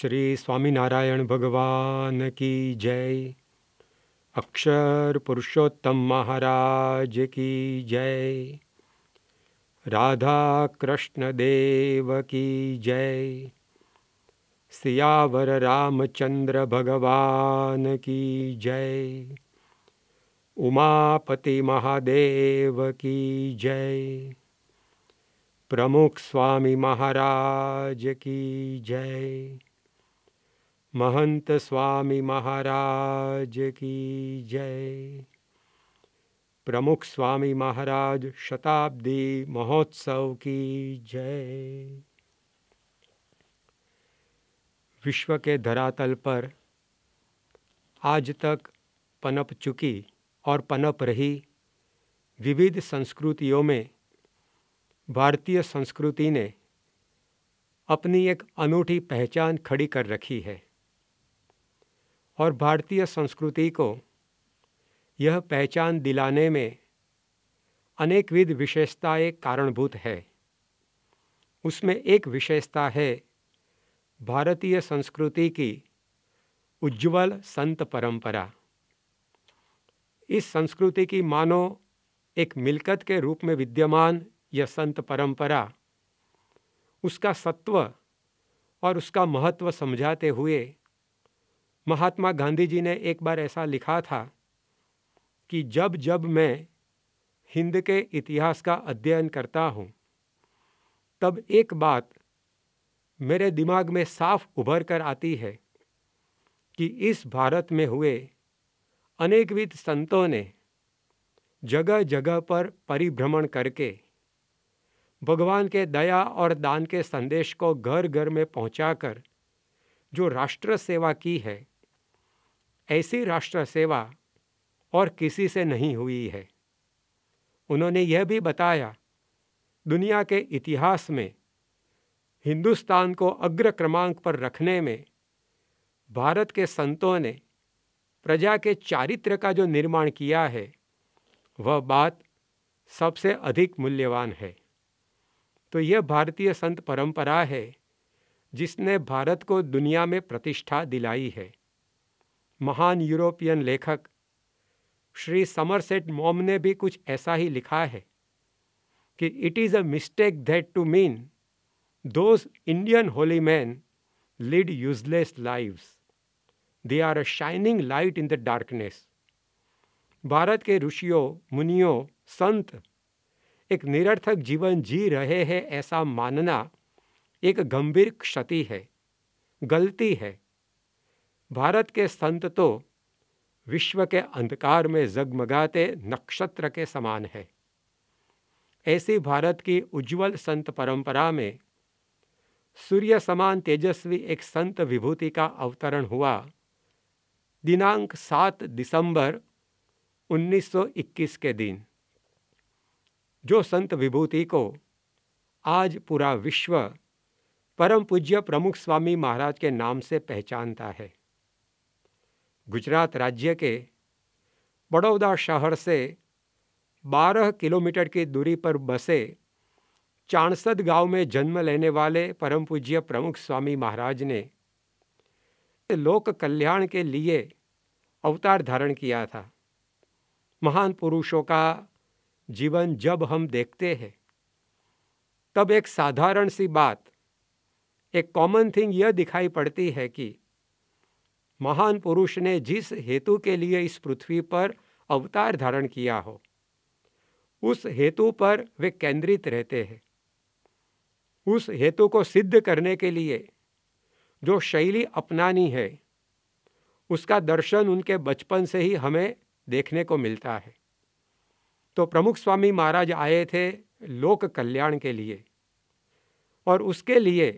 श्री स्वामीनारायण भगवान की जय अक्षर पुरुषोत्तम महाराज की जय राधा कृष्ण देव की जय सियावर रामचंद्र भगवान की जय उमापति महादेव की जय प्रमुख स्वामी महाराज की जय महंत स्वामी महाराज की जय प्रमुख स्वामी महाराज शताब्दी महोत्सव की जय विश्व के धरातल पर आज तक पनप चुकी और पनप रही विविध संस्कृतियों में भारतीय संस्कृति ने अपनी एक अनूठी पहचान खड़ी कर रखी है और भारतीय संस्कृति को यह पहचान दिलाने में अनेकविध विशेषताएं कारणभूत है उसमें एक विशेषता है भारतीय संस्कृति की उज्ज्वल संत परंपरा इस संस्कृति की मानो एक मिलकत के रूप में विद्यमान यह संत परंपरा उसका सत्व और उसका महत्व समझाते हुए महात्मा गांधी जी ने एक बार ऐसा लिखा था कि जब जब मैं हिंद के इतिहास का अध्ययन करता हूँ तब एक बात मेरे दिमाग में साफ उभर कर आती है कि इस भारत में हुए अनेकविध संतों ने जगह जगह पर परिभ्रमण करके भगवान के दया और दान के संदेश को घर घर में पहुंचाकर जो राष्ट्र सेवा की है ऐसी राष्ट्र सेवा और किसी से नहीं हुई है उन्होंने यह भी बताया दुनिया के इतिहास में हिंदुस्तान को अग्र क्रमांक पर रखने में भारत के संतों ने प्रजा के चारित्र का जो निर्माण किया है वह बात सबसे अधिक मूल्यवान है तो यह भारतीय संत परंपरा है जिसने भारत को दुनिया में प्रतिष्ठा दिलाई है महान यूरोपियन लेखक श्री समरसेट मॉम ने भी कुछ ऐसा ही लिखा है कि it is a mistake that to mean those Indian holy man lead useless lives they are a shining light in the darkness Bharat के ऋषियों मुनियों संत एक निरर्थक जीवन जी रहे हैं ऐसा मानना एक गंभीर क्षति है गलती है भारत के संत तो विश्व के अंधकार में जगमगाते नक्षत्र के समान है ऐसी भारत की उज्जवल संत परंपरा में सूर्य समान तेजस्वी एक संत विभूति का अवतरण हुआ दिनांक 7 दिसंबर 1921 के दिन जो संत विभूति को आज पूरा विश्व परम पूज्य प्रमुख स्वामी महाराज के नाम से पहचानता है गुजरात राज्य के बड़ौदा शहर से 12 किलोमीटर की दूरी पर बसे चाणसद गांव में जन्म लेने वाले परम पूज्य प्रमुख स्वामी महाराज ने लोक कल्याण के लिए अवतार धारण किया था महान पुरुषों का जीवन जब हम देखते हैं तब एक साधारण सी बात एक कॉमन थिंग यह दिखाई पड़ती है कि महान पुरुष ने जिस हेतु के लिए इस पृथ्वी पर अवतार धारण किया हो उस हेतु पर वे केंद्रित रहते हैं उस हेतु को सिद्ध करने के लिए जो शैली अपनानी है उसका दर्शन उनके बचपन से ही हमें देखने को मिलता है तो प्रमुख स्वामी महाराज आए थे लोक कल्याण के लिए और उसके लिए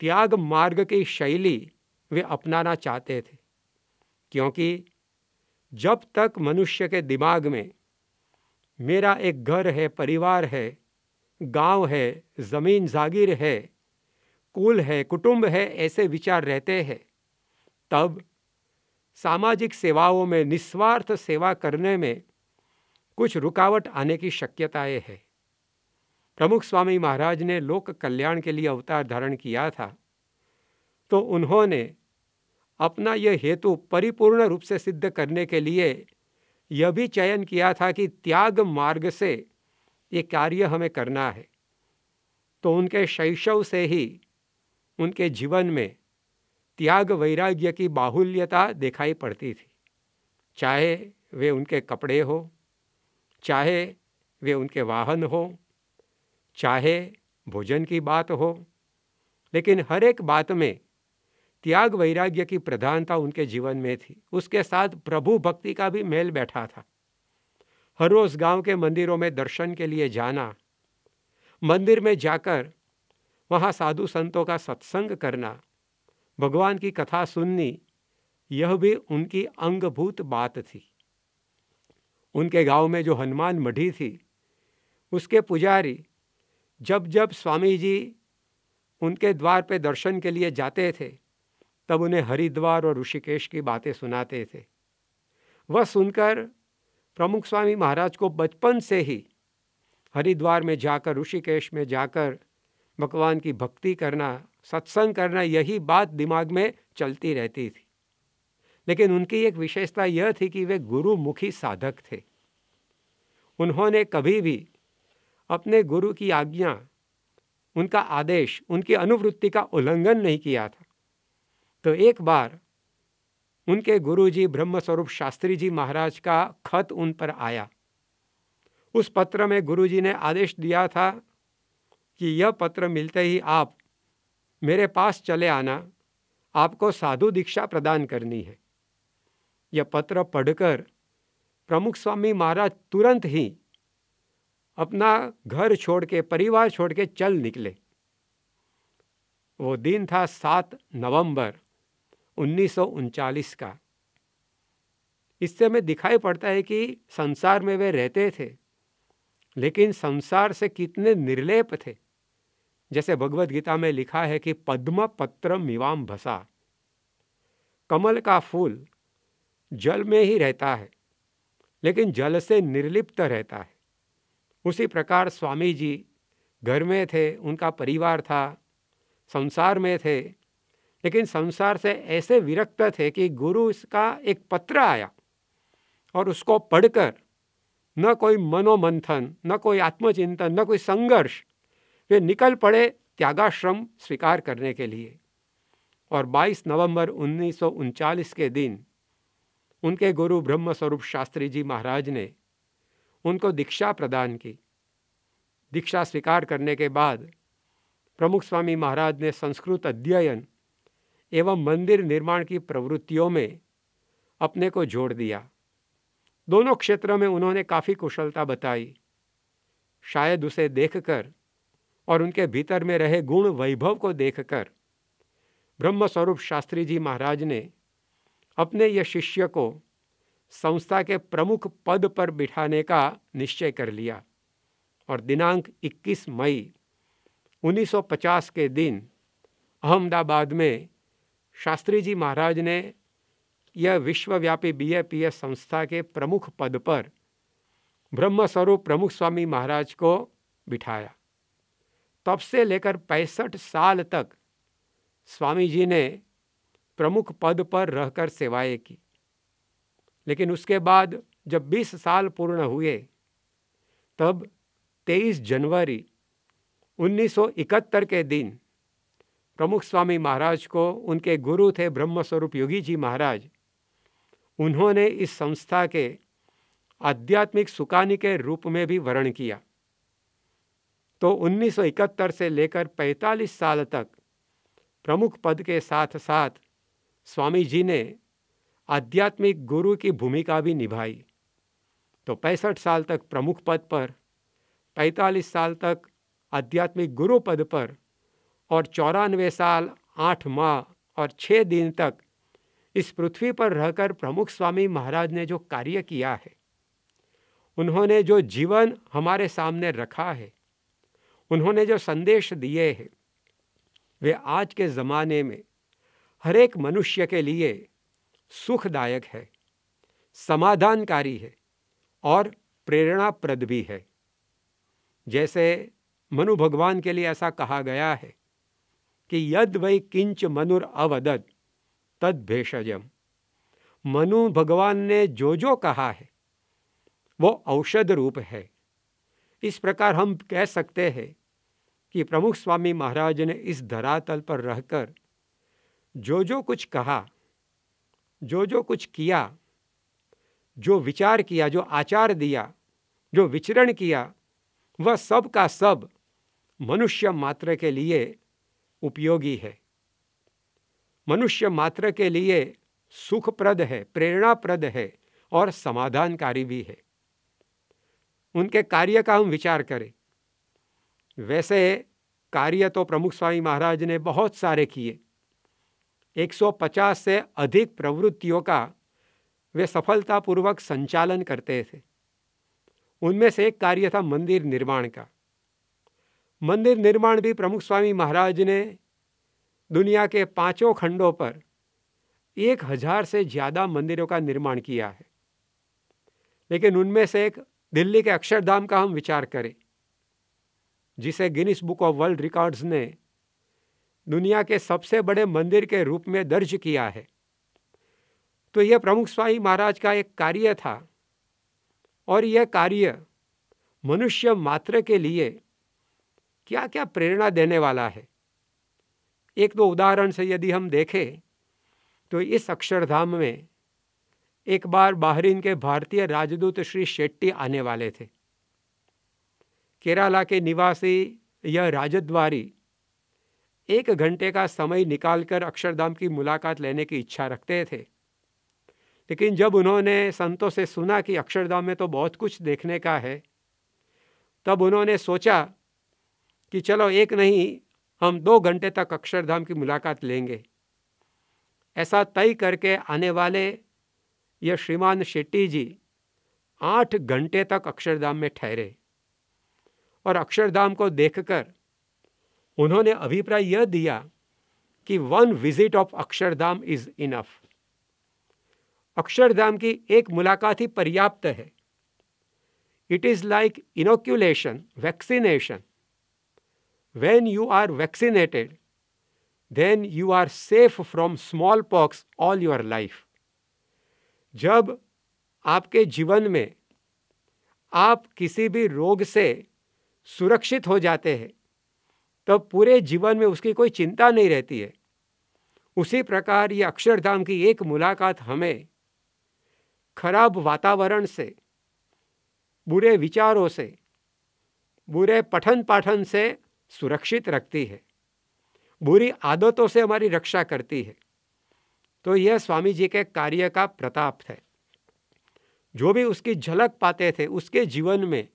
त्याग मार्ग की शैली वे अपनाना चाहते थे क्योंकि जब तक मनुष्य के दिमाग में मेरा एक घर है परिवार है गांव है ज़मीन जागीर है कुल है कुटुंब है ऐसे विचार रहते हैं तब सामाजिक सेवाओं में निस्वार्थ सेवा करने में कुछ रुकावट आने की शक्यताएं है प्रमुख स्वामी महाराज ने लोक कल्याण के लिए अवतार धारण किया था तो उन्होंने अपना यह हेतु परिपूर्ण रूप से सिद्ध करने के लिए यह भी चयन किया था कि त्याग मार्ग से ये कार्य हमें करना है तो उनके शैशव से ही उनके जीवन में त्याग वैराग्य की बाहुल्यता दिखाई पड़ती थी चाहे वे उनके कपड़े हो चाहे वे उनके वाहन हो चाहे भोजन की बात हो लेकिन हर एक बात में त्याग वैराग्य की प्रधानता उनके जीवन में थी उसके साथ प्रभु भक्ति का भी मेल बैठा था हर रोज गाँव के मंदिरों में दर्शन के लिए जाना मंदिर में जाकर वहाँ साधु संतों का सत्संग करना भगवान की कथा सुननी यह भी उनकी अंगभूत बात थी उनके गांव में जो हनुमान मढ़ी थी उसके पुजारी जब जब स्वामी जी उनके द्वार पे दर्शन के लिए जाते थे तब उन्हें हरिद्वार और ऋषिकेश की बातें सुनाते थे वह सुनकर प्रमुख स्वामी महाराज को बचपन से ही हरिद्वार में जाकर ऋषिकेश में जाकर भगवान की भक्ति करना सत्संग करना यही बात दिमाग में चलती रहती थी लेकिन उनकी एक विशेषता यह थी कि वे गुरुमुखी साधक थे उन्होंने कभी भी अपने गुरु की आज्ञा उनका आदेश उनकी अनुवृत्ति का उल्लंघन नहीं किया था तो एक बार उनके गुरुजी ब्रह्मस्वरूप शास्त्री जी महाराज का खत उन पर आया उस पत्र में गुरुजी ने आदेश दिया था कि यह पत्र मिलते ही आप मेरे पास चले आना आपको साधु दीक्षा प्रदान करनी है यह पत्र पढ़कर प्रमुख स्वामी महाराज तुरंत ही अपना घर छोड़ के परिवार छोड़ के चल निकले वो दिन था सात नवंबर उन्नीस का इससे हमें दिखाई पड़ता है कि संसार में वे रहते थे लेकिन संसार से कितने निर्लेप थे जैसे भगवत गीता में लिखा है कि पद्म पत्र मिवाम भसा कमल का फूल जल में ही रहता है लेकिन जल से निर्लिप्त रहता है उसी प्रकार स्वामी जी घर में थे उनका परिवार था संसार में थे लेकिन संसार से ऐसे विरक्त थे कि गुरु का एक पत्र आया और उसको पढ़कर न कोई मनोमंथन न कोई आत्मचिंतन न कोई संघर्ष वे निकल पड़े त्यागाश्रम स्वीकार करने के लिए और 22 नवंबर उन्नीस के दिन उनके गुरु ब्रह्मस्वरूप शास्त्री जी महाराज ने उनको दीक्षा प्रदान की दीक्षा स्वीकार करने के बाद प्रमुख स्वामी महाराज ने संस्कृत अध्ययन एवं मंदिर निर्माण की प्रवृत्तियों में अपने को जोड़ दिया दोनों क्षेत्रों में उन्होंने काफ़ी कुशलता बताई शायद उसे देखकर और उनके भीतर में रहे गुण वैभव को देखकर ब्रह्म स्वरूप शास्त्री जी महाराज ने अपने यह शिष्य को संस्था के प्रमुख पद पर बिठाने का निश्चय कर लिया और दिनांक 21 मई 1950 के दिन अहमदाबाद में शास्त्री जी महाराज ने यह विश्वव्यापी बी ए पी एस संस्था के प्रमुख पद पर ब्रह्मस्वरूप प्रमुख स्वामी महाराज को बिठाया तब से लेकर पैंसठ साल तक स्वामी जी ने प्रमुख पद पर रहकर सेवाएं की लेकिन उसके बाद जब 20 साल पूर्ण हुए तब 23 जनवरी 1971 के दिन प्रमुख स्वामी महाराज को उनके गुरु थे ब्रह्मस्वरूप योगी जी महाराज उन्होंने इस संस्था के आध्यात्मिक सुकानी के रूप में भी वर्ण किया तो 1971 से लेकर 45 साल तक प्रमुख पद के साथ साथ स्वामी जी ने आध्यात्मिक गुरु की भूमिका भी निभाई तो पैंसठ साल तक प्रमुख पद पर पैंतालीस साल तक आध्यात्मिक गुरु पद पर और चौरानवे साल आठ माह और छः दिन तक इस पृथ्वी पर रहकर प्रमुख स्वामी महाराज ने जो कार्य किया है उन्होंने जो जीवन हमारे सामने रखा है उन्होंने जो संदेश दिए हैं वे आज के ज़माने में हर एक मनुष्य के लिए सुखदायक है समाधानकारी है और प्रेरणाप्रद भी है जैसे मनु भगवान के लिए ऐसा कहा गया है कि यद वै किंच मनुर अवदत तद भेषजम मनु भगवान ने जो जो कहा है वो औषध रूप है इस प्रकार हम कह सकते हैं कि प्रमुख स्वामी महाराज ने इस धरातल पर रहकर जो जो कुछ कहा जो जो कुछ किया जो विचार किया जो आचार दिया जो विचरण किया वह सब का सब मनुष्य मात्र के लिए उपयोगी है मनुष्य मात्र के लिए सुखप्रद है प्रेरणाप्रद है और समाधानकारी भी है उनके कार्य का हम विचार करें वैसे कार्य तो प्रमुख स्वामी महाराज ने बहुत सारे किए 150 से अधिक प्रवृत्तियों का वे सफलतापूर्वक संचालन करते थे उनमें से एक कार्य था मंदिर निर्माण का मंदिर निर्माण भी प्रमुख स्वामी महाराज ने दुनिया के पांचों खंडों पर एक हजार से ज़्यादा मंदिरों का निर्माण किया है लेकिन उनमें से एक दिल्ली के अक्षरधाम का हम विचार करें जिसे Guinness book of world records ने दुनिया के सबसे बड़े मंदिर के रूप में दर्ज किया है तो यह प्रमुख स्वामी महाराज का एक कार्य था और यह कार्य मनुष्य मात्र के लिए क्या क्या प्रेरणा देने वाला है एक दो उदाहरण से यदि हम देखें तो इस अक्षरधाम में एक बार बाहरीन के भारतीय राजदूत श्री शेट्टी आने वाले थे केरला के निवासी यह राजद्वारी एक घंटे का समय निकालकर अक्षरधाम की मुलाकात लेने की इच्छा रखते थे लेकिन जब उन्होंने संतों से सुना कि अक्षरधाम में तो बहुत कुछ देखने का है तब उन्होंने सोचा कि चलो एक नहीं हम दो घंटे तक अक्षरधाम की मुलाकात लेंगे ऐसा तय करके आने वाले यह श्रीमान शेट्टी जी आठ घंटे तक अक्षरधाम में ठहरे और अक्षरधाम को देखकर उन्होंने अभिप्राय यह दिया कि one visit of Akshardham is enough Akshardham की एक मुलाकात ही पर्याप्त है it is like inoculation vaccination when you are vaccinated, then you are safe from smallpox all your life. जब आपके जीवन में आप किसी भी रोग से सुरक्षित हो जाते हैं तब पूरे जीवन में उसकी कोई चिंता नहीं रहती है उसी प्रकार ये अक्षरधाम की एक मुलाकात हमें खराब वातावरण से बुरे विचारों से बुरे पठन पाठन से सुरक्षित रखती है बुरी आदतों से हमारी रक्षा करती है तो यह स्वामी जी के कार्य का प्रताप है जो भी उसकी झलक पाते थे उसके जीवन में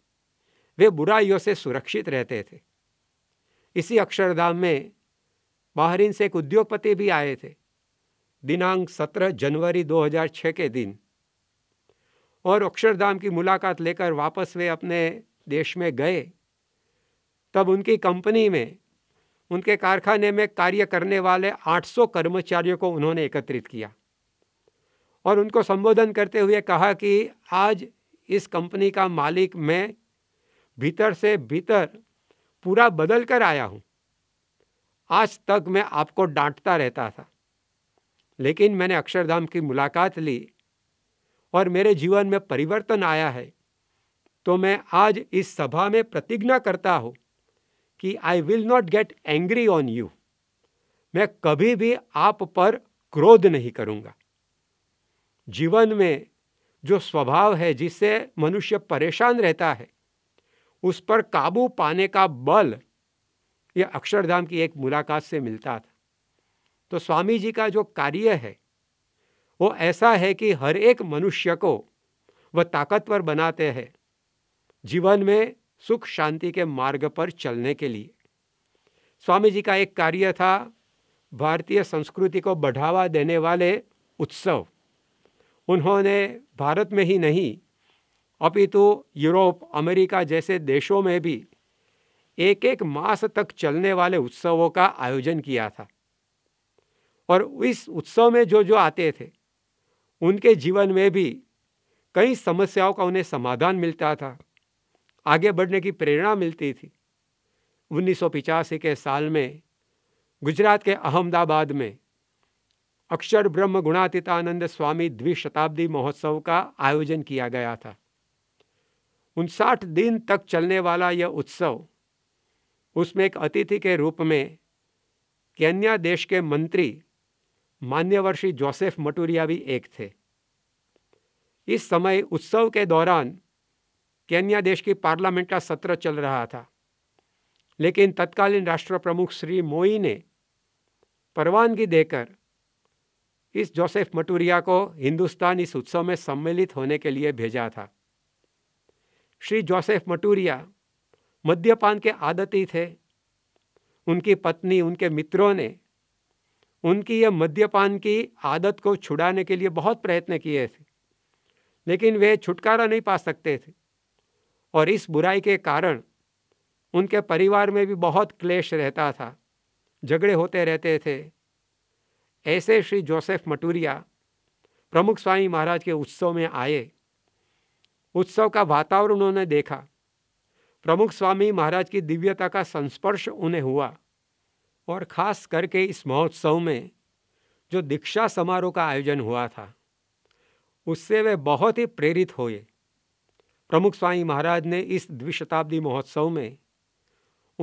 वे बुराइयों से सुरक्षित रहते थे इसी अक्षरधाम में बाहरीन से एक उद्योगपति भी आए थे दिनांक 17 जनवरी 2006 के दिन और अक्षरधाम की मुलाकात लेकर वापस वे अपने देश में गए तब उनकी कंपनी में उनके कारखाने में कार्य करने वाले 800 कर्मचारियों को उन्होंने एकत्रित किया और उनको संबोधन करते हुए कहा कि आज इस कंपनी का मालिक मैं भीतर से भीतर पूरा बदल कर आया हूँ आज तक मैं आपको डांटता रहता था लेकिन मैंने अक्षरधाम की मुलाकात ली और मेरे जीवन में परिवर्तन आया है तो मैं आज इस सभा में प्रतिज्ञा करता हूँ कि I will not get angry on you मैं कभी भी आप पर क्रोध नहीं करूंगा जीवन में जो स्वभाव है जिससे मनुष्य परेशान रहता है उस पर काबू पाने का बल यह अक्षरधाम की एक मुलाकात से मिलता था तो स्वामी जी का जो कार्य है वो ऐसा है कि हर एक मनुष्य को वह ताकतवर बनाते हैं जीवन में सुख शांति के मार्ग पर चलने के लिए स्वामी जी का एक कार्य था भारतीय संस्कृति को बढ़ावा देने वाले उत्सव उन्होंने भारत में ही नहीं अपितु तो यूरोप अमेरिका जैसे देशों में भी एक एक मास तक चलने वाले उत्सवों का आयोजन किया था और इस उत्सव में जो जो आते थे उनके जीवन में भी कई समस्याओं का उन्हें समाधान मिलता था आगे बढ़ने की प्रेरणा मिलती थी उन्नीस के साल में गुजरात के अहमदाबाद में अक्षर ब्रह्म गुणातीतानंद स्वामी द्विशताब्दी महोत्सव का आयोजन किया गया था उनसाठ दिन तक चलने वाला यह उत्सव उसमें एक अतिथि के रूप में केन्या देश के मंत्री मान्यवर श्री जोसेफ मटूरिया भी एक थे इस समय उत्सव के दौरान केन्या देश की पार्लियामेंट का सत्र चल रहा था लेकिन तत्कालीन राष्ट्र प्रमुख श्री मोई ने परवानगी देकर इस जोसेफ मटूरिया को हिंदुस्तान इस उत्सव में सम्मिलित होने के लिए भेजा था श्री जोसेफ मटूरिया मद्यपान के आदती थे उनकी पत्नी उनके मित्रों ने उनकी यह मद्यपान की आदत को छुड़ाने के लिए बहुत प्रयत्न किए थे लेकिन वे छुटकारा नहीं पा सकते थे और इस बुराई के कारण उनके परिवार में भी बहुत क्लेश रहता था झगड़े होते रहते थे ऐसे श्री जोसेफ मटूरिया प्रमुख स्वामी महाराज के उत्सव में आए उत्सव का वातावरण उन्होंने देखा प्रमुख स्वामी महाराज की दिव्यता का संस्पर्श उन्हें हुआ और खास करके इस महोत्सव में जो दीक्षा समारोह का आयोजन हुआ था उससे वे बहुत ही प्रेरित हुए प्रमुख स्वामी महाराज ने इस द्विशताब्दी महोत्सव में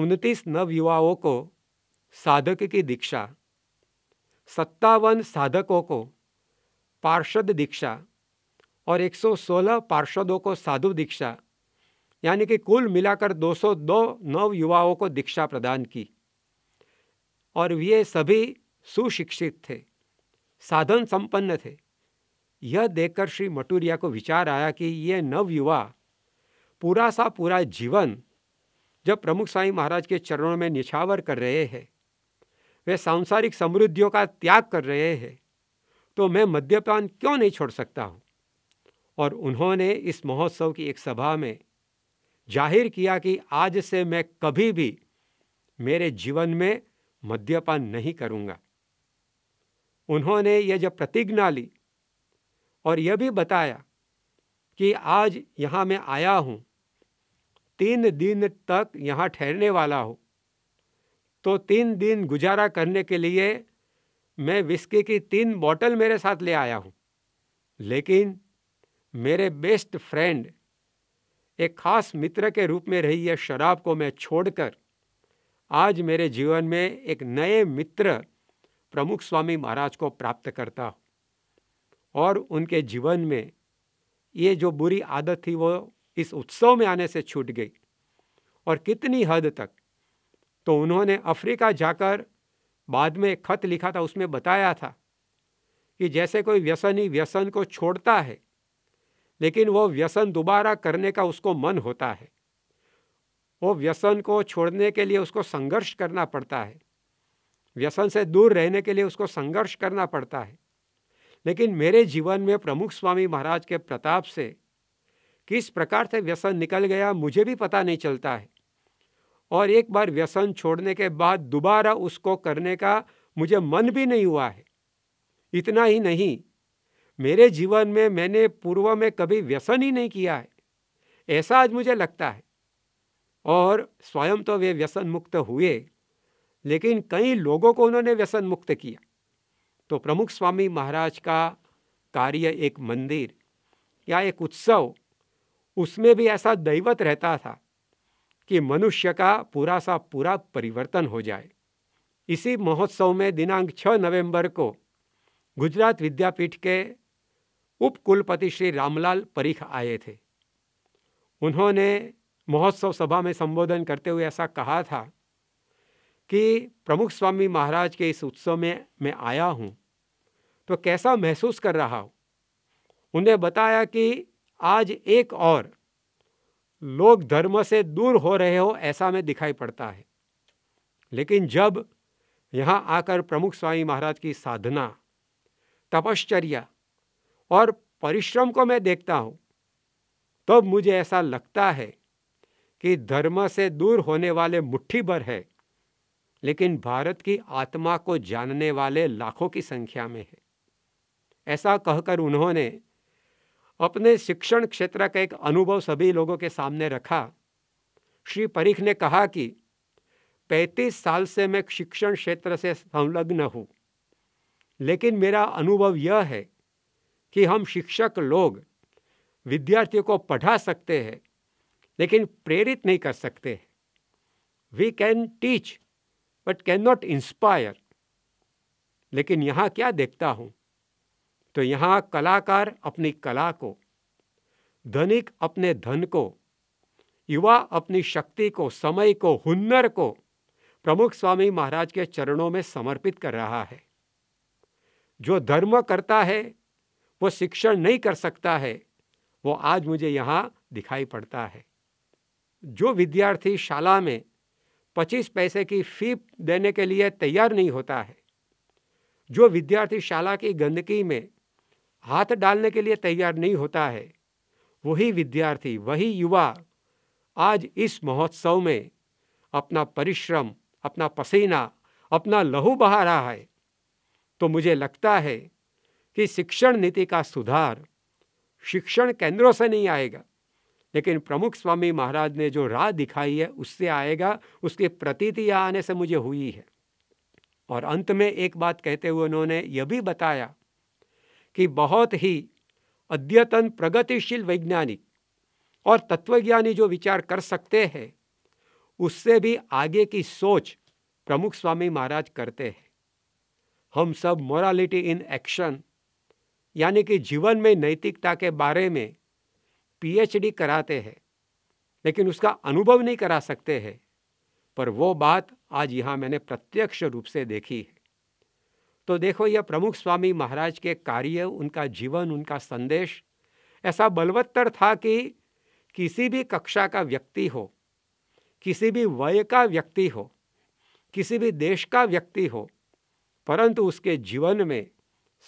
उनतीस नवयुवाओं को साधक की दीक्षा सत्तावन साधकों को पार्षद दीक्षा और 116 पार्षदों को साधु दीक्षा यानी कि कुल मिलाकर 202 युवाओं को दीक्षा प्रदान की और ये सभी सुशिक्षित थे साधन संपन्न थे यह देखकर श्री मटूरिया को विचार आया कि ये नवयुवा पूरा सा पूरा जीवन जब प्रमुख साई महाराज के चरणों में निछावर कर रहे हैं वे सांसारिक समृद्धियों का त्याग कर रहे हैं तो मैं मद्यपान क्यों नहीं छोड़ सकता हूँ और उन्होंने इस महोत्सव की एक सभा में जाहिर किया कि आज से मैं कभी भी मेरे जीवन में मद्यपान नहीं करूँगा उन्होंने यह जब प्रतिज्ञा ली और यह भी बताया कि आज यहाँ मैं आया हूँ तीन दिन तक यहाँ ठहरने वाला हूँ तो तीन दिन गुजारा करने के लिए मैं विस्की की तीन बोतल मेरे साथ ले आया हूँ लेकिन मेरे बेस्ट फ्रेंड एक खास मित्र के रूप में रही है शराब को मैं छोड़कर आज मेरे जीवन में एक नए मित्र प्रमुख स्वामी महाराज को प्राप्त करता हूँ और उनके जीवन में ये जो बुरी आदत थी वो इस उत्सव में आने से छूट गई और कितनी हद तक तो उन्होंने अफ्रीका जाकर बाद में एक खत लिखा था उसमें बताया था कि जैसे कोई व्यसनी व्यसन को छोड़ता है लेकिन वो व्यसन दोबारा करने का उसको मन होता है वो व्यसन को छोड़ने के लिए उसको संघर्ष करना पड़ता है व्यसन से दूर रहने के लिए उसको संघर्ष करना पड़ता है लेकिन मेरे जीवन में प्रमुख स्वामी महाराज के प्रताप से किस प्रकार से व्यसन निकल गया मुझे भी पता नहीं चलता है और एक बार व्यसन छोड़ने के बाद दोबारा उसको करने का मुझे मन भी नहीं हुआ है इतना ही नहीं मेरे जीवन में मैंने पूर्व में कभी व्यसन ही नहीं किया है ऐसा आज मुझे लगता है और स्वयं तो वे व्यसन मुक्त हुए लेकिन कई लोगों को उन्होंने व्यसन मुक्त किया तो प्रमुख स्वामी महाराज का कार्य एक मंदिर या एक उत्सव उसमें भी ऐसा दैवत रहता था कि मनुष्य का पूरा सा पूरा परिवर्तन हो जाए इसी महोत्सव में दिनांक 6 नवंबर को गुजरात विद्यापीठ के उपकुलपति श्री रामलाल परिख आए थे उन्होंने महोत्सव सभा में संबोधन करते हुए ऐसा कहा था कि प्रमुख स्वामी महाराज के इस उत्सव में मैं आया हूँ तो कैसा महसूस कर रहा हूँ उन्हें बताया कि आज एक और लोग धर्म से दूर हो रहे हो ऐसा में दिखाई पड़ता है लेकिन जब यहाँ आकर प्रमुख स्वामी महाराज की साधना तपश्चर्या और परिश्रम को मैं देखता हूँ तब तो मुझे ऐसा लगता है कि धर्म से दूर होने वाले मुट्ठी भर है लेकिन भारत की आत्मा को जानने वाले लाखों की संख्या में है ऐसा कहकर उन्होंने अपने शिक्षण क्षेत्र का एक अनुभव सभी लोगों के सामने रखा श्री परीख ने कहा कि 35 साल से मैं शिक्षण क्षेत्र से संलग्न हूँ लेकिन मेरा अनुभव यह है कि हम शिक्षक लोग विद्यार्थियों को पढ़ा सकते हैं लेकिन प्रेरित नहीं कर सकते we can teach but can not inspire लेकिन यहाँ क्या देखता हूँ तो यहाँ कलाकार अपनी कला को धनिक अपने धन को युवा अपनी शक्ति को समय को हुनर को प्रमुख स्वामी महाराज के चरणों में समर्पित कर रहा है जो धर्म करता है वो शिक्षण नहीं कर सकता है वो आज मुझे यहाँ दिखाई पड़ता है जो विद्यार्थी शाला में पच्चीस पैसे की फी देने के लिए तैयार नहीं होता है जो विद्यार्थी शाला की गंदगी में हाथ डालने के लिए तैयार नहीं होता है वही विद्यार्थी वही युवा आज इस महोत्सव में अपना परिश्रम अपना पसीना अपना लहू बहा रहा है तो मुझे लगता है कि शिक्षण नीति का सुधार शिक्षण केंद्रों से नहीं आएगा लेकिन प्रमुख स्वामी महाराज ने जो राह दिखाई है उससे आएगा उसकी प्रतीति आने से मुझे हुई है और अंत में एक बात कहते हुए उन्होंने यह भी बताया कि बहुत ही अद्यतन प्रगतिशील वैज्ञानिक और तत्वज्ञानी जो विचार कर सकते हैं उससे भी आगे की सोच प्रमुख स्वामी महाराज करते हैं हम सब मोरालिटी इन एक्शन यानी कि जीवन में नैतिकता के बारे में पीएचडी कराते हैं लेकिन उसका अनुभव नहीं करा सकते हैं पर वो बात आज यहाँ मैंने प्रत्यक्ष रूप से देखी है तो देखो यह प्रमुख स्वामी महाराज के कार्य उनका जीवन उनका संदेश ऐसा बलवत्तर था कि किसी भी कक्षा का व्यक्ति हो किसी भी वय का व्यक्ति हो किसी भी देश का व्यक्ति हो परंतु उसके जीवन में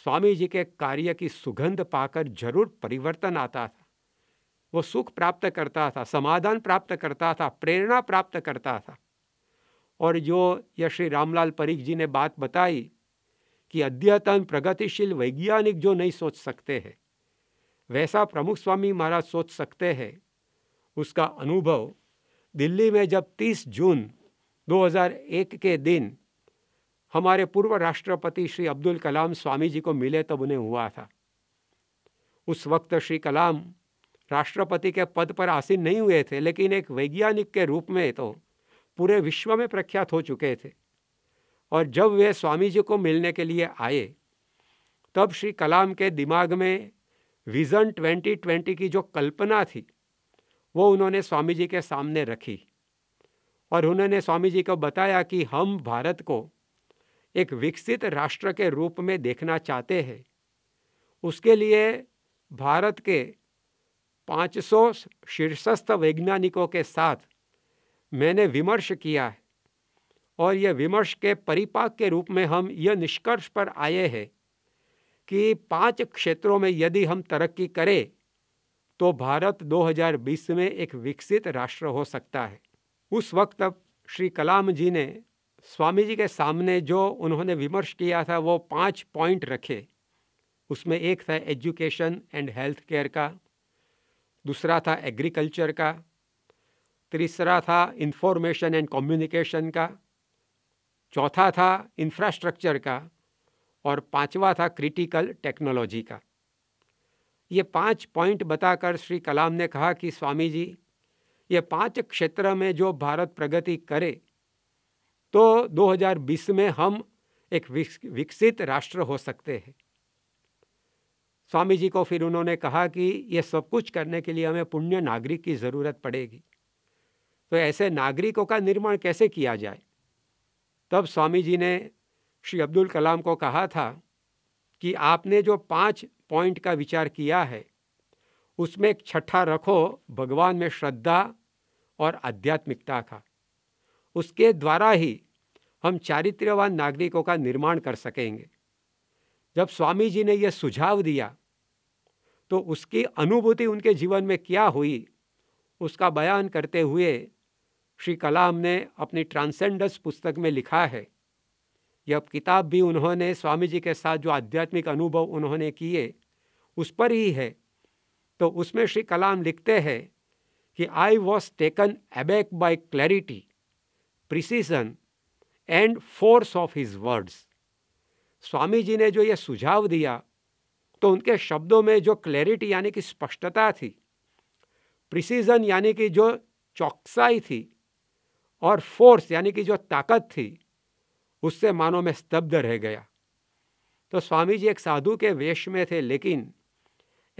स्वामी जी के कार्य की सुगंध पाकर जरूर परिवर्तन आता था वो सुख प्राप्त करता था समाधान प्राप्त करता था प्रेरणा प्राप्त करता था और जो यह श्री रामलाल परीख जी ने बात बताई कि अद्यतन प्रगतिशील वैज्ञानिक जो नहीं सोच सकते हैं वैसा प्रमुख स्वामी महाराज सोच सकते हैं उसका अनुभव दिल्ली में जब 30 जून 2001 के दिन हमारे पूर्व राष्ट्रपति श्री अब्दुल कलाम स्वामी जी को मिले तब उन्हें हुआ था उस वक्त श्री कलाम राष्ट्रपति के पद पर आसीन नहीं हुए थे लेकिन एक वैज्ञानिक के रूप में तो पूरे विश्व में प्रख्यात हो चुके थे और जब वे स्वामी जी को मिलने के लिए आए तब श्री कलाम के दिमाग में विज़न 2020 की जो कल्पना थी वो उन्होंने स्वामी जी के सामने रखी और उन्होंने स्वामी जी को बताया कि हम भारत को एक विकसित राष्ट्र के रूप में देखना चाहते हैं उसके लिए भारत के 500 शीर्षस्थ वैज्ञानिकों के साथ मैंने विमर्श किया है और यह विमर्श के परिपाक के रूप में हम यह निष्कर्ष पर आए हैं कि पांच क्षेत्रों में यदि हम तरक्की करें तो भारत 2020 में एक विकसित राष्ट्र हो सकता है उस वक्त श्री कलाम जी ने स्वामी जी के सामने जो उन्होंने विमर्श किया था वो पांच पॉइंट रखे उसमें एक था एजुकेशन एंड हेल्थ केयर का दूसरा था एग्रीकल्चर का तीसरा था इंफॉर्मेशन एंड कम्युनिकेशन का चौथा था इंफ्रास्ट्रक्चर का और पांचवा था क्रिटिकल टेक्नोलॉजी का ये पांच पॉइंट बताकर श्री कलाम ने कहा कि स्वामी जी ये पांच क्षेत्र में जो भारत प्रगति करे तो 2020 में हम एक विकसित राष्ट्र हो सकते हैं स्वामी जी को फिर उन्होंने कहा कि ये सब कुछ करने के लिए हमें पुण्य नागरिक की ज़रूरत पड़ेगी तो ऐसे नागरिकों का निर्माण कैसे किया जाए तब स्वामी जी ने श्री अब्दुल कलाम को कहा था कि आपने जो पाँच पॉइंट का विचार किया है उसमें एक छठा रखो भगवान में श्रद्धा और आध्यात्मिकता का उसके द्वारा ही हम चारित्र्यवान नागरिकों का निर्माण कर सकेंगे जब स्वामी जी ने यह सुझाव दिया तो उसकी अनुभूति उनके जीवन में क्या हुई उसका बयान करते हुए श्री कलाम ने अपनी ट्रांसेंडस पुस्तक में लिखा है यह किताब भी उन्होंने स्वामी जी के साथ जो आध्यात्मिक अनुभव उन्होंने किए उस पर ही है तो उसमें श्री कलाम लिखते हैं कि I was taken aback by clarity precision and force of his words Swami ji ने जो यह सुझाव दिया तो उनके शब्दों में जो क्लैरिटी यानी कि स्पष्टता थी प्रिसीजन यानी कि जो चौकसाई थी और फोर्स यानी कि जो ताकत थी उससे मानो में स्तब्ध रह गया तो स्वामी जी एक साधु के वेश में थे लेकिन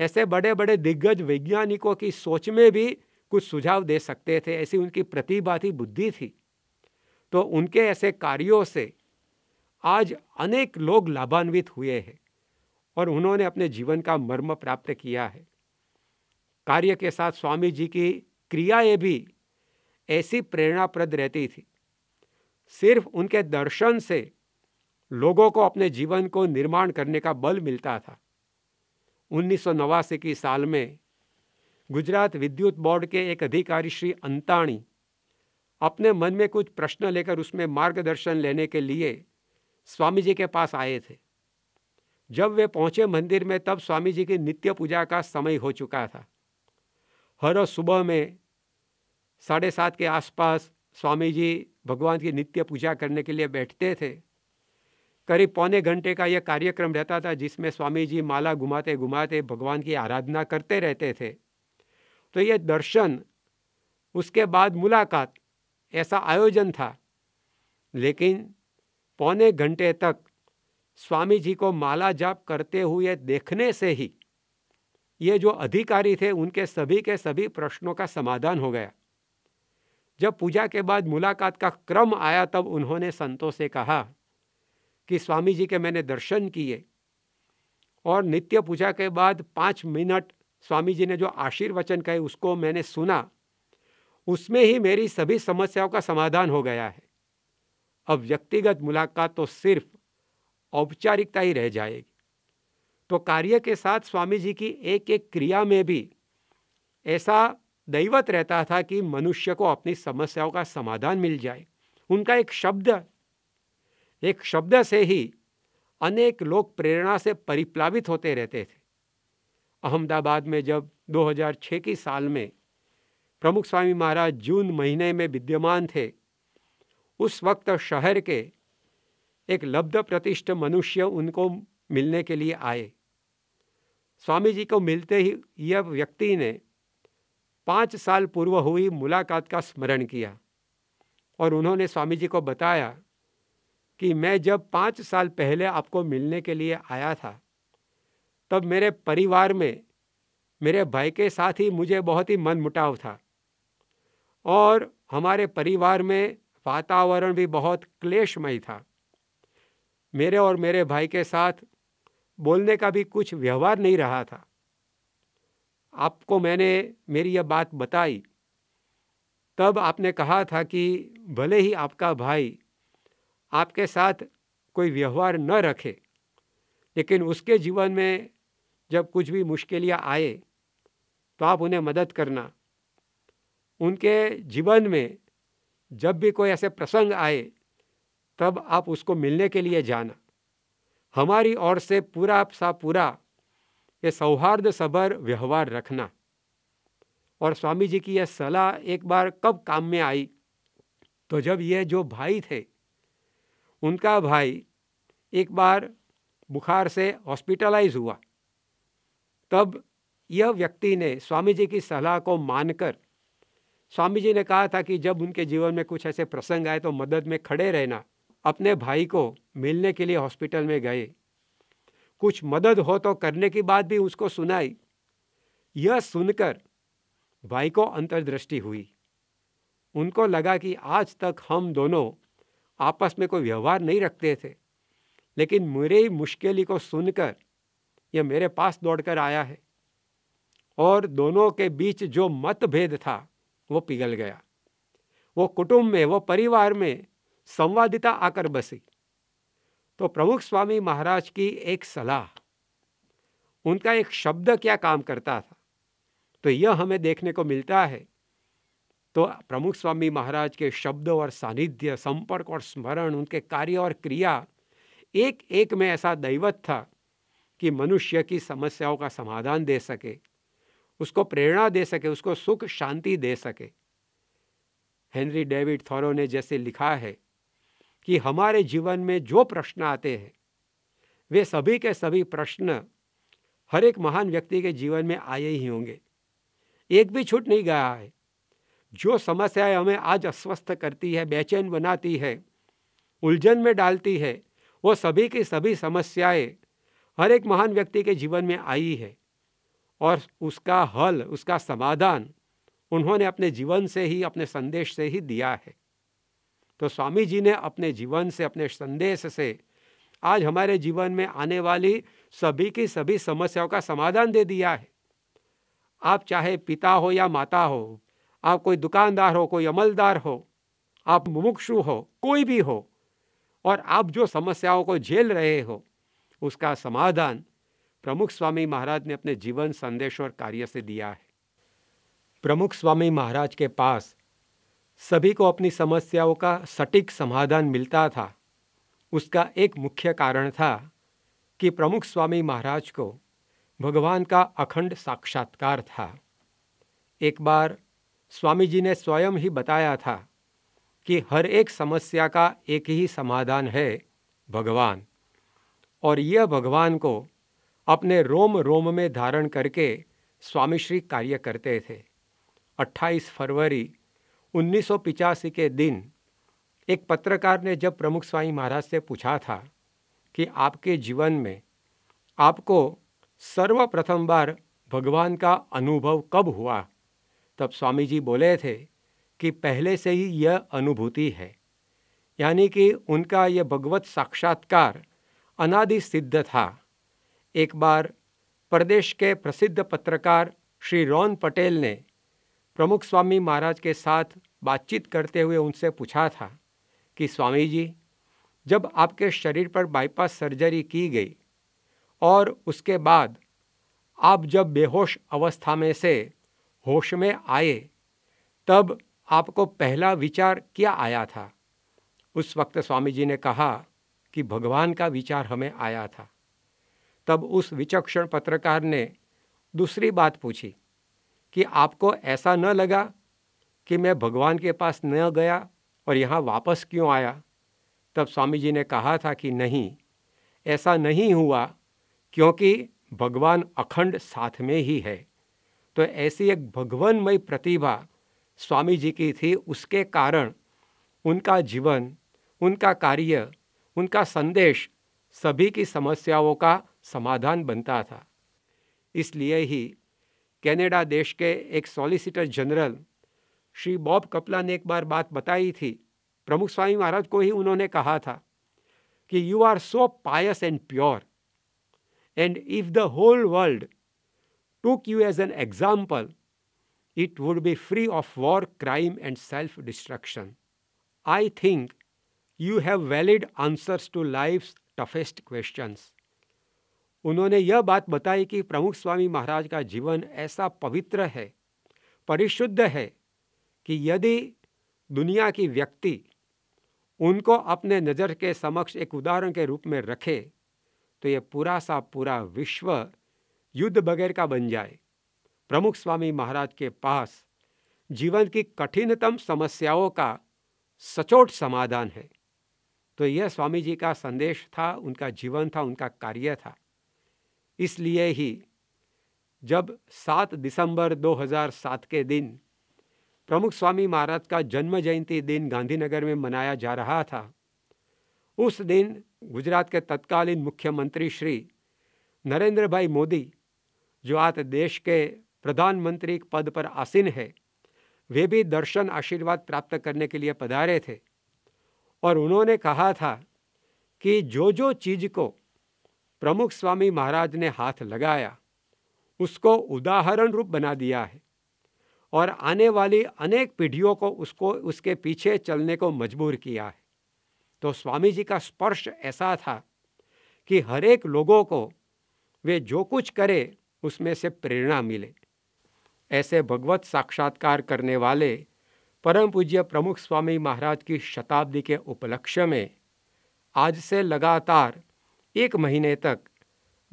ऐसे बड़े बड़े दिग्गज वैज्ञानिकों की सोच में भी कुछ सुझाव दे सकते थे ऐसी उनकी प्रतिभा थी बुद्धि थी तो उनके ऐसे कार्यों से आज अनेक लोग लाभान्वित हुए हैं और उन्होंने अपने जीवन का मर्म प्राप्त किया है कार्य के साथ स्वामी जी की क्रियाएं भी ऐसी प्रेरणाप्रद रहती थी सिर्फ उनके दर्शन से लोगों को अपने जीवन को निर्माण करने का बल मिलता था उन्नीस की साल में गुजरात विद्युत बोर्ड के एक अधिकारी श्री अंताणी अपने मन में कुछ प्रश्न लेकर उसमें मार्गदर्शन लेने के लिए स्वामी जी के पास आए थे जब वे पहुंचे मंदिर में तब स्वामी जी की नित्य पूजा का समय हो चुका था हर रोज सुबह में साढ़े सात के आसपास स्वामी जी भगवान की नित्य पूजा करने के लिए बैठते थे करीब पौने घंटे का यह कार्यक्रम रहता था जिसमें स्वामी जी माला घुमाते घुमाते भगवान की आराधना करते रहते थे तो ये दर्शन उसके बाद मुलाकात ऐसा आयोजन था लेकिन पौने घंटे तक स्वामी जी को माला जाप करते हुए देखने से ही ये जो अधिकारी थे उनके सभी के सभी प्रश्नों का समाधान हो गया जब पूजा के बाद मुलाकात का क्रम आया तब उन्होंने संतों से कहा कि स्वामी जी के मैंने दर्शन किए और नित्य पूजा के बाद पाँच मिनट स्वामी जी ने जो आशीर्वचन कहे उसको मैंने सुना उसमें ही मेरी सभी समस्याओं का समाधान हो गया है अब व्यक्तिगत मुलाकात तो सिर्फ औपचारिकता ही रह जाएगी तो कार्य के साथ स्वामी जी की एक एक क्रिया में भी ऐसा दैवत रहता था कि मनुष्य को अपनी समस्याओं का समाधान मिल जाए उनका एक शब्द एक शब्द से ही अनेक लोग प्रेरणा से परिप्लावित होते रहते थे अहमदाबाद में जब 2006 की साल में प्रमुख स्वामी महाराज जून महीने में विद्यमान थे उस वक्त शहर के एक लब्ध प्रतिष्ठ मनुष्य उनको मिलने के लिए आए स्वामी जी को मिलते ही यह व्यक्ति ने पाँच साल पूर्व हुई मुलाकात का स्मरण किया और उन्होंने स्वामी जी को बताया कि मैं जब पाँच साल पहले आपको मिलने के लिए आया था तब मेरे परिवार में मेरे भाई के साथ ही मुझे बहुत ही मनमुटाव था और हमारे परिवार में वातावरण भी बहुत क्लेशमय था मेरे और मेरे भाई के साथ बोलने का भी कुछ व्यवहार नहीं रहा था आपको मैंने मेरी यह बात बताई तब आपने कहा था कि भले ही आपका भाई आपके साथ कोई व्यवहार न रखे लेकिन उसके जीवन में जब कुछ भी मुश्किलियाँ आए तो आप उन्हें मदद करना उनके जीवन में जब भी कोई ऐसे प्रसंग आए तब आप उसको मिलने के लिए जाना हमारी ओर से पूरा सा पूरा ये सौहार्द सबर व्यवहार रखना और स्वामी जी की यह सलाह एक बार कब काम में आई तो जब ये जो भाई थे उनका भाई एक बार बुखार से हॉस्पिटलाइज हुआ तब यह व्यक्ति ने स्वामी जी की सलाह को मानकर स्वामी जी ने कहा था कि जब उनके जीवन में कुछ ऐसे प्रसंग आए तो मदद में खड़े रहना अपने भाई को मिलने के लिए हॉस्पिटल में गए कुछ मदद हो तो करने की बात भी उसको सुनाई यह सुनकर भाई को अंतर्दृष्टि हुई उनको लगा कि आज तक हम दोनों आपस में कोई व्यवहार नहीं रखते थे लेकिन मेरे मुश्किली को सुनकर यह मेरे पास दौड़कर आया है और दोनों के बीच जो मतभेद था वो पिघल गया वो कुटुंब में वो परिवार में संवादिता आकर बसी तो प्रमुख स्वामी महाराज की एक सलाह उनका एक शब्द क्या काम करता था तो यह हमें देखने को मिलता है तो प्रमुख स्वामी महाराज के शब्द और सानिध्य संपर्क और स्मरण उनके कार्य और क्रिया एक एक में ऐसा दैवत था कि मनुष्य की समस्याओं का समाधान दे सके उसको प्रेरणा दे सके उसको सुख शांति दे सके हेनरी डेविड थॉरो ने जैसे लिखा है कि हमारे जीवन में जो प्रश्न आते हैं वे सभी के सभी प्रश्न हर एक महान व्यक्ति के जीवन में आए ही होंगे एक भी छूट नहीं गया है जो समस्याएं हमें आज अस्वस्थ करती है बेचैन बनाती है उलझन में डालती है वो सभी की सभी समस्याएं हर एक महान व्यक्ति के जीवन में आई है और उसका हल उसका समाधान उन्होंने अपने जीवन से ही अपने संदेश से ही दिया है तो स्वामी जी ने अपने जीवन से अपने संदेश से आज हमारे जीवन में आने वाली सभी की सभी समस्याओं का समाधान दे दिया है आप चाहे पिता हो या माता हो आप कोई दुकानदार हो कोई अमलदार हो आप मुमुक्षु हो कोई भी हो और आप जो समस्याओं को झेल रहे हो उसका समाधान प्रमुख स्वामी महाराज ने अपने जीवन संदेश और कार्य से दिया है प्रमुख स्वामी महाराज के पास सभी को अपनी समस्याओं का सटीक समाधान मिलता था उसका एक मुख्य कारण था कि प्रमुख स्वामी महाराज को भगवान का अखंड साक्षात्कार था एक बार स्वामी जी ने स्वयं ही बताया था कि हर एक समस्या का एक ही समाधान है भगवान और यह भगवान को अपने रोम रोम में धारण करके स्वामी श्री कार्य करते थे 28 फरवरी उन्नीस के दिन एक पत्रकार ने जब प्रमुख स्वामी महाराज से पूछा था कि आपके जीवन में आपको सर्वप्रथम बार भगवान का अनुभव कब हुआ तब स्वामी जी बोले थे कि पहले से ही यह अनुभूति है यानी कि उनका यह भगवत साक्षात्कार अनादि सिद्ध था एक बार प्रदेश के प्रसिद्ध पत्रकार श्री रौन पटेल ने प्रमुख स्वामी महाराज के साथ बातचीत करते हुए उनसे पूछा था कि स्वामी जी जब आपके शरीर पर बाईपास सर्जरी की गई और उसके बाद आप जब बेहोश अवस्था में से होश में आए तब आपको पहला विचार क्या आया था उस वक्त स्वामी जी ने कहा कि भगवान का विचार हमें आया था तब उस विचक्षण पत्रकार ने दूसरी बात पूछी कि आपको ऐसा न लगा कि मैं भगवान के पास न गया और यहाँ वापस क्यों आया तब स्वामी जी ने कहा था कि नहीं ऐसा नहीं हुआ क्योंकि भगवान अखंड साथ में ही है तो ऐसी एक भगवानमय प्रतिभा स्वामी जी की थी उसके कारण उनका जीवन उनका कार्य उनका संदेश सभी की समस्याओं का समाधान बनता था इसलिए ही कैनेडा देश के एक सॉलिसिटर जनरल श्री बॉब कपला ने एक बार बात बताई थी प्रमुख स्वामी महाराज को ही उन्होंने कहा था कि you are so pious and pure and if the whole world took you as an example it would be free of war crime and self destruction I think you have valid answers to life toughest question उन्होंने यह बात बताई कि प्रमुख स्वामी महाराज का जीवन ऐसा पवित्र है परिशुद्ध है कि यदि दुनिया की व्यक्ति उनको अपने नज़र के समक्ष एक उदाहरण के रूप में रखे तो ये पूरा सा पूरा विश्व युद्ध बगैर का बन जाए प्रमुख स्वामी महाराज के पास जीवन की कठिनतम समस्याओं का सचोट समाधान है तो यह स्वामी जी का संदेश था उनका जीवन था उनका कार्य था इसलिए ही जब 7 दिसंबर 2007 के दिन प्रमुख स्वामी महाराज का जन्म जयंती दिन गांधीनगर में मनाया जा रहा था उस दिन गुजरात के तत्कालीन मुख्यमंत्री श्री नरेंद्र भाई मोदी जो आज देश के प्रधानमंत्री पद पर आसीन है वे भी दर्शन आशीर्वाद प्राप्त करने के लिए पधारे थे और उन्होंने कहा था कि जो जो चीज़ को प्रमुख स्वामी महाराज ने हाथ लगाया उसको उदाहरण रूप बना दिया है और आने वाली अनेक पीढ़ियों को उसको उसके पीछे चलने को मजबूर किया है तो स्वामी जी का स्पर्श ऐसा था कि हरेक लोगों को वे जो कुछ करे उसमें से प्रेरणा मिले ऐसे भगवत साक्षात्कार करने वाले परम पूज्य प्रमुख स्वामी महाराज की शताब्दी के उपलक्ष्य में आज से लगातार एक महीने तक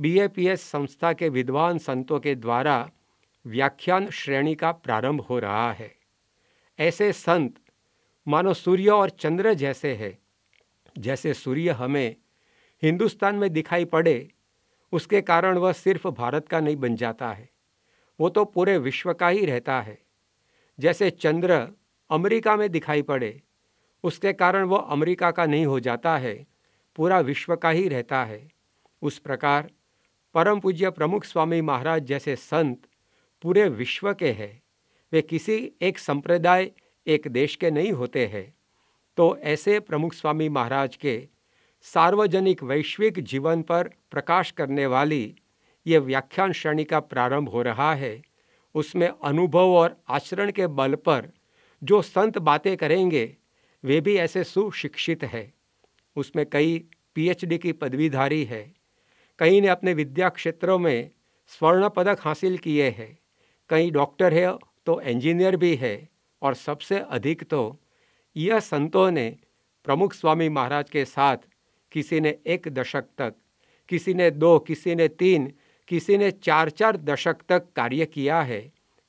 बी संस्था के विद्वान संतों के द्वारा व्याख्यान श्रेणी का प्रारंभ हो रहा है ऐसे संत मानो सूर्य और चंद्र जैसे है जैसे सूर्य हमें हिंदुस्तान में दिखाई पड़े उसके कारण वह सिर्फ भारत का नहीं बन जाता है वो तो पूरे विश्व का ही रहता है जैसे चंद्र अमेरिका में दिखाई पड़े उसके कारण वो अमेरिका का नहीं हो जाता है पूरा विश्व का ही रहता है उस प्रकार परम पूज्य प्रमुख स्वामी महाराज जैसे संत पूरे विश्व के हैं वे किसी एक संप्रदाय एक देश के नहीं होते हैं तो ऐसे प्रमुख स्वामी महाराज के सार्वजनिक वैश्विक जीवन पर प्रकाश करने वाली ये व्याख्यान श्रेणी का प्रारंभ हो रहा है उसमें अनुभव और आचरण के बल पर जो संत बातें करेंगे वे भी ऐसे सुशिक्षित है उसमें कई पीएचडी की पदवीधारी है कई ने अपने विद्या क्षेत्रों में स्वर्ण पदक हासिल किए हैं कई डॉक्टर है तो इंजीनियर भी है और सबसे अधिक तो यह संतों ने प्रमुख स्वामी महाराज के साथ किसी ने एक दशक तक किसी ने दो किसी ने तीन किसी ने चार चार दशक तक कार्य किया है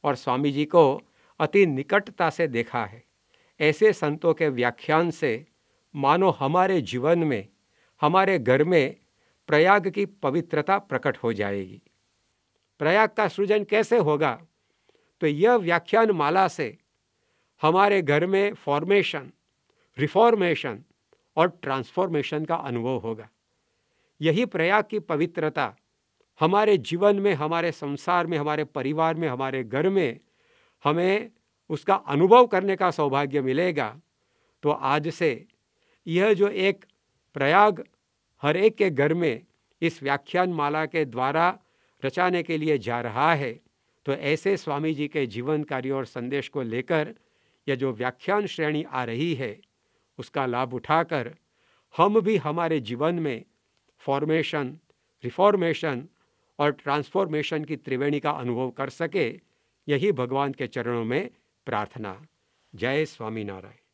और स्वामी जी को अति निकटता से देखा है ऐसे संतों के व्याख्यान से मानो हमारे जीवन में हमारे घर में प्रयाग की पवित्रता प्रकट हो जाएगी प्रयाग का सृजन कैसे होगा तो यह व्याख्यान माला से हमारे घर में फॉर्मेशन रिफॉर्मेशन और ट्रांसफॉर्मेशन का अनुभव होगा यही प्रयाग की पवित्रता हमारे जीवन में हमारे संसार में हमारे परिवार में हमारे घर में हमें उसका अनुभव करने का सौभाग्य मिलेगा तो आज से यह जो एक प्रयाग हर एक के घर में इस व्याख्यान माला के द्वारा रचाने के लिए जा रहा है तो ऐसे स्वामी जी के जीवन कार्य और संदेश को लेकर यह जो व्याख्यान श्रेणी आ रही है उसका लाभ उठाकर हम भी हमारे जीवन में फॉर्मेशन रिफॉर्मेशन और ट्रांसफॉर्मेशन की त्रिवेणी का अनुभव कर सके यही भगवान के चरणों में प्रार्थना जय स्वामीनारायण